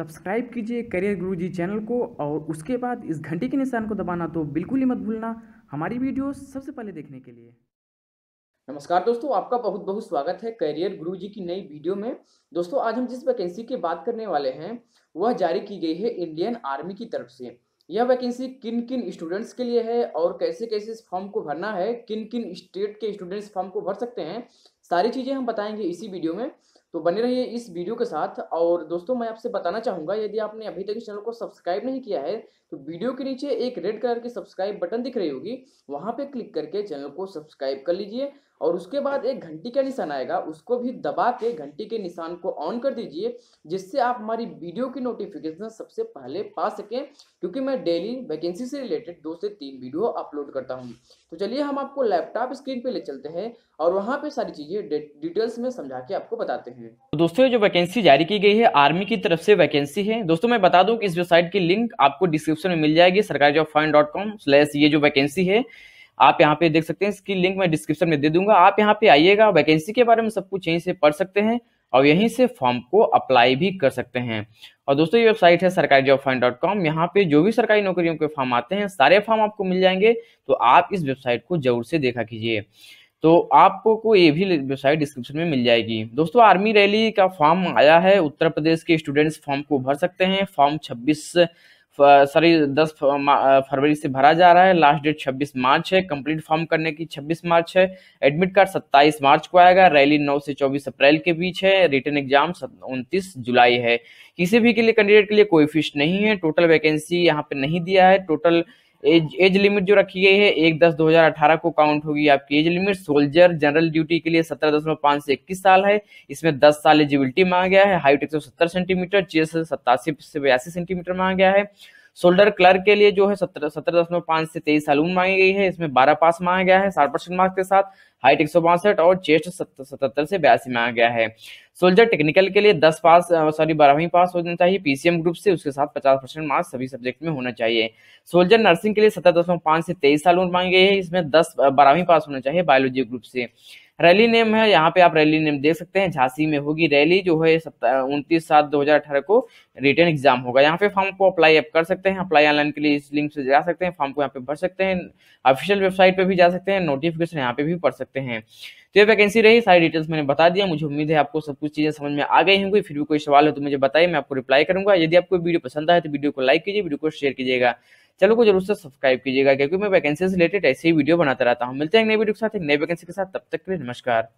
subscribe कीजिए career गुरु जी channel को और उसके बाद इस घंटे के निशान को दबाना तो बिल्कुल ही मत भूलना हमारी वीडियो सबसे पहले देखने के लिए नमस्कार दोस्तों आपका बहुत बहुत स्वागत है करियर गुरु जी की नई वीडियो में दोस्तों आज हम जिस वैकेंसी की बात करने वाले हैं वह जारी की गई है इंडियन आर्मी की तरफ से यह वैकेंसी किन किन स्टूडेंट्स के लिए है और कैसे कैसे इस फॉर्म को भरना है किन किन स्टेट के स्टूडेंट्स फॉर्म को भर सकते हैं सारी चीज़ें हम बताएंगे इसी वीडियो में तो बने रहिए इस वीडियो के साथ और दोस्तों मैं आपसे बताना चाहूँगा यदि आपने अभी तक इस चैनल को सब्सक्राइब नहीं किया है तो वीडियो के नीचे एक रेड कलर की सब्सक्राइब बटन दिख रही होगी वहाँ पर क्लिक करके चैनल को सब्सक्राइब कर लीजिए और उसके बाद एक घंटी का निशान आएगा उसको भी दबा के घंटी के निशान को ऑन कर दीजिए जिससे आप हमारी वीडियो की नोटिफिकेशन सबसे पहले पा सकें क्योंकि मैं डेली वैकेंसी से रिलेटेड दो से तीन वीडियो अपलोड करता हूँ तो चलिए हम आपको लैपटॉप स्क्रीन पर ले चलते हैं और वहां पर सारी चीज़ें चलिए डिटेल्स में समझा के आपको बताते हैं तो दोस्तों जो वैकेंसी जारी की गई है आर्मी की तरफ से वैकेंसी है दोस्तों मैं बता दूं कि इस वेबसाइट की लिंक आपको डिस्क्रिप्शन में मिल जाएगी सरकारी job fine dot com slash ये जो वैकेंसी है आप यहाँ पे देख सकते हैं इसकी लिंक मैं डिस्क्रिप्शन में दे दूंगा आप यहाँ पे आइएगा वैकेंसी के बारे में सब कुछ यहीं से पढ़ सकते हैं और यहीं से फॉर्म को अप्लाई भी कर सकते हैं और दोस्तों ये वेबसाइट है सरकारी जॉब फाइन डॉट कॉम यहाँ पे जो भी सरकारी नौकरियों के फॉर्म आते हैं सारे फॉर्म आपको मिल जाएंगे तो आप इस वेबसाइट को जरूर से देखा कीजिए तो आपको को ये भी वेबसाइट डिस्क्रिप्शन में मिल जाएगी दोस्तों आर्मी रैली का फॉर्म आया है उत्तर प्रदेश के स्टूडेंट्स फॉर्म को भर सकते हैं फॉर्म 26 सॉरी 10 फरवरी से भरा जा रहा है लास्ट डेट 26 मार्च है कंप्लीट फॉर्म करने की 26 मार्च है एडमिट कार्ड 27 मार्च को आएगा रैली 9 से 24 अप्रैल के बीच है रिटर्न एग्जाम उनतीस जुलाई है किसी भी के लिए कैंडिडेट के लिए कोई फीस नहीं है टोटल वैकेंसी यहाँ पे नहीं दिया है टोटल एज एज लिमिट जो रखी गई है एक दस दो हजार अठारह को काउंट होगी आपकी age limit soldier general duty के लिए सत्रह दशमलव पांच से इक्कीस साल है इसमें दस साल एलिजिबिलिटी मांगा गया है हाइट एक सौ सत्तर सेंटीमीटर चेस्ट सत्तासी से बयासी सेंटीमीटर मांगा गया है सोल्डर क्लर्क के लिए जो है सत्रह सत्रह दशमलव पांच से तेईस साल उम्र मांगी गई है इसमें बारह पास मांगा गया है साठ परसेंट मार्क्स के साथ हाइट एक सौ बासठ और चेस्ट सतहत्तर से बयासी मांगा गया है सोल्जर टेक्निकल के लिए दस पास सॉरी बारहवीं पास होना चाहिए पीसीएम ग्रुप से उसके साथ पचास परसेंट मार्क्स सभी सब्जेक्ट में होना चाहिए सोल्जर नर्सिंग के लिए सत्रह दशमलव पांच से तेईस साल उम्र मांगी गई है इसमें दस बारहवीं पास होना चाहिए बायोलॉजी ग्रुप से रैली नेम है यहाँ पे आप रैली नेम देख सकते हैं झांसी में होगी रैली जो है उनतीस सात दो हजार अठारह को रिटर्न एग्जाम होगा यहाँ पे फॉर्म को अप्लाई आप कर सकते हैं अप्लाई ऑनलाइन के लिए इस लिंक से जा सकते हैं फॉर्म को यहाँ पे भर सकते हैं ऑफिशियल वेबसाइट पे भी जा सकते हैं नोटिफिकेशन यहाँ पे भी पढ़ सकते हैं तो ये वैकेंसी रही सारी डिटेल्स मैंने बता दिया मुझे उम्मीद है आपको सब कुछ चीजें समझ में आ गई होंगी फिर भी कोई सवाल हो तो मुझे बताइए मैं आपको रिप्लाई करूंगा यदि आपको वीडियो पसंद आए तो वीडियो को लाइक कीजिए वीडियो को शेयर कीजिएगा चैनल को जरूर से सब्सक्राइब कीजिएगा क्योंकि मैं वैकेंसी से रिलेटेड ऐसी ही वीडियो बनाता रहता हूँ मिलते हैं नई वीडियो के साथ एक नई वैकेंसी के साथ तब तक के लिए नमस्कार